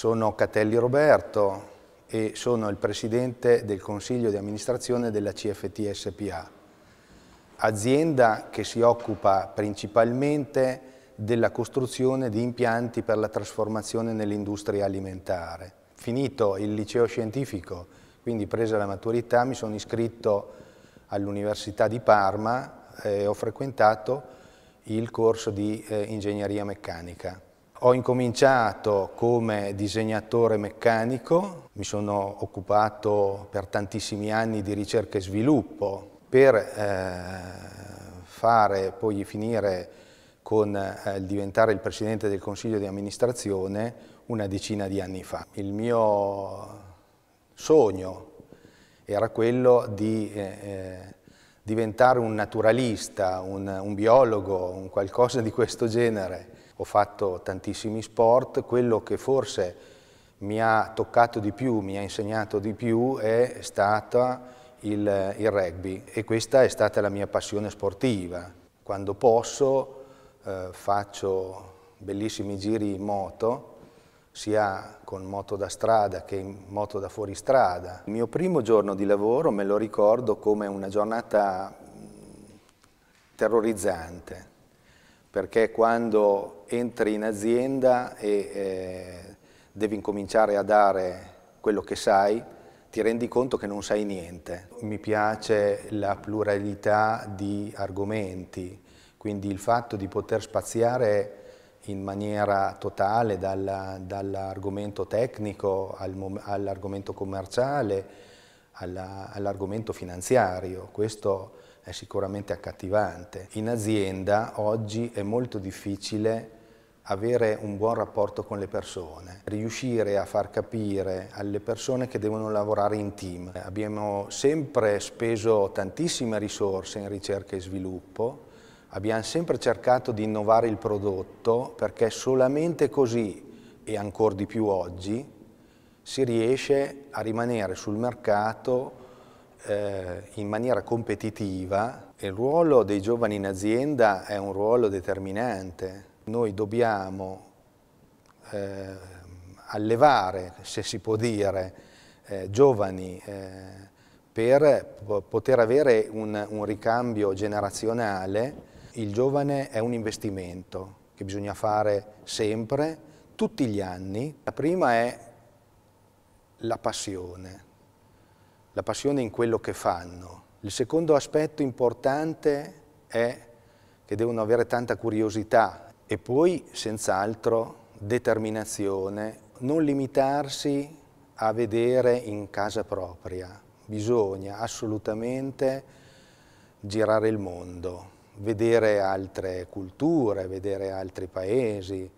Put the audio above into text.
Sono Catelli Roberto e sono il presidente del consiglio di amministrazione della CFT SPA, azienda che si occupa principalmente della costruzione di impianti per la trasformazione nell'industria alimentare. Finito il liceo scientifico, quindi presa la maturità, mi sono iscritto all'Università di Parma e eh, ho frequentato il corso di eh, ingegneria meccanica. Ho incominciato come disegnatore meccanico, mi sono occupato per tantissimi anni di ricerca e sviluppo per eh, fare, poi finire con eh, il diventare il presidente del consiglio di amministrazione una decina di anni fa. Il mio sogno era quello di eh, eh diventare un naturalista, un, un biologo, un qualcosa di questo genere. Ho fatto tantissimi sport, quello che forse mi ha toccato di più, mi ha insegnato di più è stato il, il rugby e questa è stata la mia passione sportiva. Quando posso eh, faccio bellissimi giri in moto, sia con moto da strada che in moto da fuoristrada. Il mio primo giorno di lavoro me lo ricordo come una giornata mm, terrorizzante, perché quando entri in azienda e eh, devi incominciare a dare quello che sai, ti rendi conto che non sai niente. Mi piace la pluralità di argomenti, quindi il fatto di poter spaziare in maniera totale dall'argomento dall tecnico all'argomento all commerciale all'argomento finanziario. Questo è sicuramente accattivante. In azienda oggi è molto difficile avere un buon rapporto con le persone, riuscire a far capire alle persone che devono lavorare in team. Abbiamo sempre speso tantissime risorse in ricerca e sviluppo, Abbiamo sempre cercato di innovare il prodotto perché solamente così e ancora di più oggi si riesce a rimanere sul mercato eh, in maniera competitiva. Il ruolo dei giovani in azienda è un ruolo determinante. Noi dobbiamo eh, allevare, se si può dire, eh, giovani eh, per poter avere un, un ricambio generazionale il giovane è un investimento che bisogna fare sempre, tutti gli anni. La prima è la passione, la passione in quello che fanno. Il secondo aspetto importante è che devono avere tanta curiosità e poi, senz'altro, determinazione, non limitarsi a vedere in casa propria. Bisogna assolutamente girare il mondo vedere altre culture, vedere altri paesi,